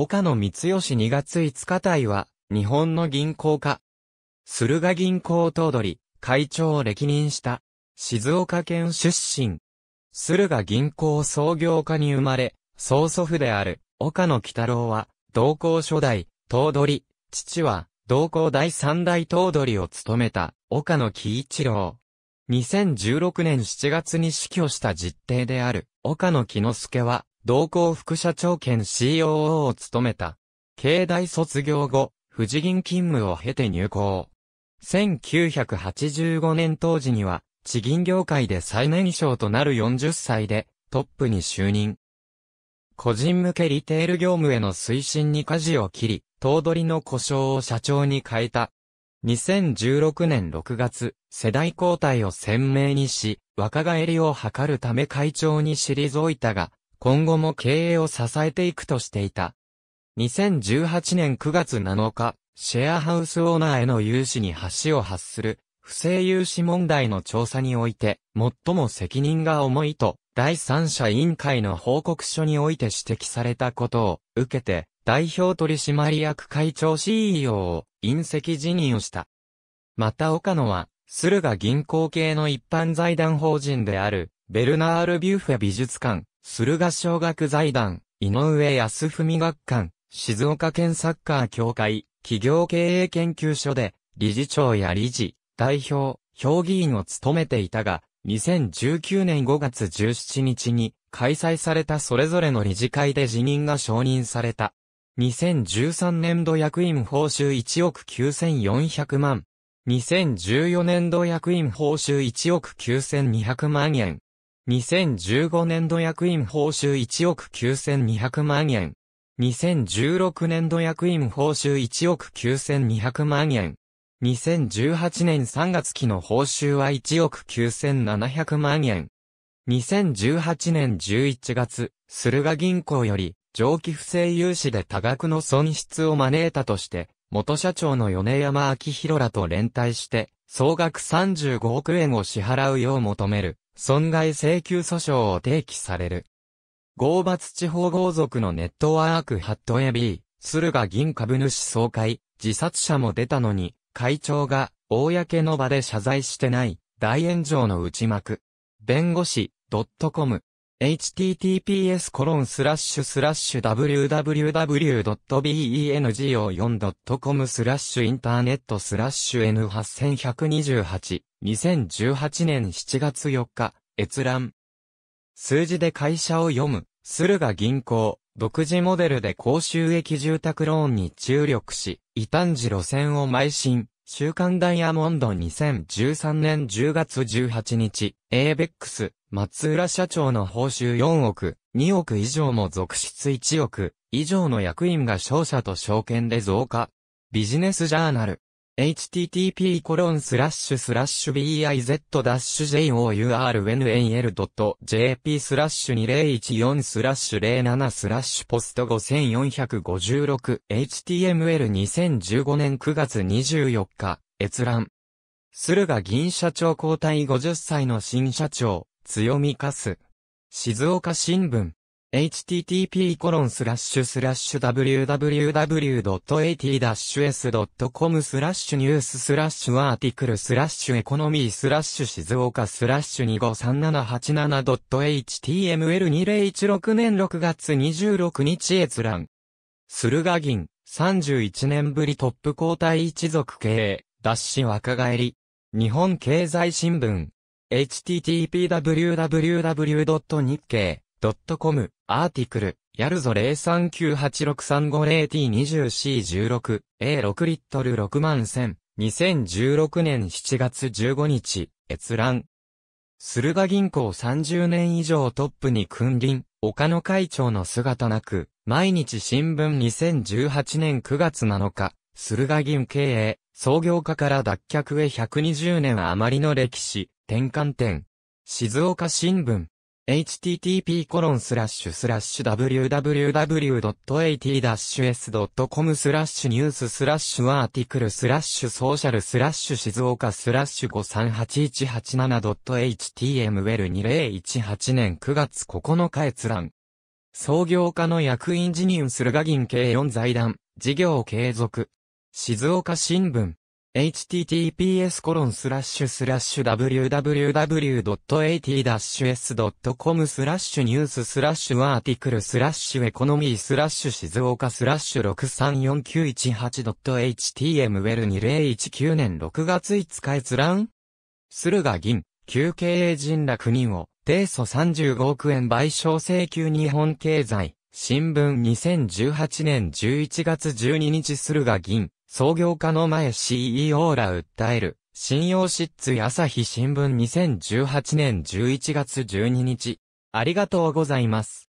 岡野光義2月5日隊は、日本の銀行家。駿河銀行頭取、会長を歴任した、静岡県出身。駿河銀行創業家に生まれ、曽祖父である、岡野北郎は、同行初代、頭取、父は、同行第三代頭取を務めた、岡野喜一郎。2016年7月に死去した実弟である、岡野喜之助は、同行副社長兼 COO を務めた。経大卒業後、富士銀勤務を経て入校。1985年当時には、地銀業界で最年少となる40歳で、トップに就任。個人向けリテール業務への推進に舵を切り、頭取の故障を社長に変えた。2016年6月、世代交代を鮮明にし、若返りを図るため会長に退いたが、今後も経営を支えていくとしていた。2018年9月7日、シェアハウスオーナーへの融資に橋を発する、不正融資問題の調査において、最も責任が重いと、第三者委員会の報告書において指摘されたことを受けて、代表取締役会長 CEO を隕石辞任をした。また岡野は、駿河銀行系の一般財団法人である、ベルナール・ビュッフェ美術館、駿河小学財団、井上康文学館、静岡県サッカー協会、企業経営研究所で、理事長や理事、代表、評議員を務めていたが、2019年5月17日に開催されたそれぞれの理事会で辞任が承認された。2013年度役員報酬1億9400万。2014年度役員報酬1億9200万円。2015年度役員報酬1億9200万円。2016年度役員報酬1億9200万円。2018年3月期の報酬は1億9700万円。2018年11月、駿河銀行より、上記不正融資で多額の損失を招いたとして、元社長の米山明宏らと連帯して、総額35億円を支払うよう求める、損害請求訴訟を提起される。合罰地方豪族のネットワークハットエビー、駿河銀株主総会、自殺者も出たのに、会長が、公の場で謝罪してない、大炎上の内幕。弁護士、ドットコム。https コロンスラッシュスラッシュ www.bengo4.com スラッシュインターネットスラッシュ N8128 2018年7月4日閲覧数字で会社を読む駿河銀行独自モデルで高収益住宅ローンに注力し異端児路線を邁進週刊ダイヤモンド2013年10月18日、エーベックス、松浦社長の報酬4億、2億以上も続出1億以上の役員が商社と証券で増加。ビジネスジャーナル。http://biz-journal.jp スラッシュ2014スラッシュ07スラッシュポスト 5456html2015 年9月24日閲覧。駿河銀社長交代50歳の新社長、強みかす。静岡新聞。http://www.at-s.com スラッシュニューススラッシュアーティクルスラッシュエコノミースラッシュ静岡スラッシュ 2537.html2016 年6月26日閲覧。駿河銀、31年ぶりトップ交代一族経営、脱脂若返り。日本経済新聞。http://www. 日経 .com アーティクル、やるぞ 03986350T20C16、A6 リットル6万1000、2016年7月15日、閲覧。駿河銀行30年以上トップに君臨、岡野会長の姿なく、毎日新聞2018年9月7日、駿河銀経営、創業家から脱却へ120年余りの歴史、転換点。静岡新聞、http://www.at-s.com スラッシュニューススラッシュアーティクルスラッシュソーシャルスラッシュ静岡スラッシュ 538187.html2018 年9月9日閲覧。創業家の役員辞任するギ銀経4財団、事業継続。静岡新聞。https コロンスラッシュスラッシュ www.at-s.com スラッシュニューススラッシュアーティクルスラッシュエコノミースラッシュ静岡スラッシュ 634918.html2019 年6月5日閲覧駿河銀、旧経営人ら9人を、提訴35億円賠償請求日本経済、新聞2018年11月12日駿河銀、創業家の前 CEO ら訴える、信用失墜朝日新聞2018年11月12日。ありがとうございます。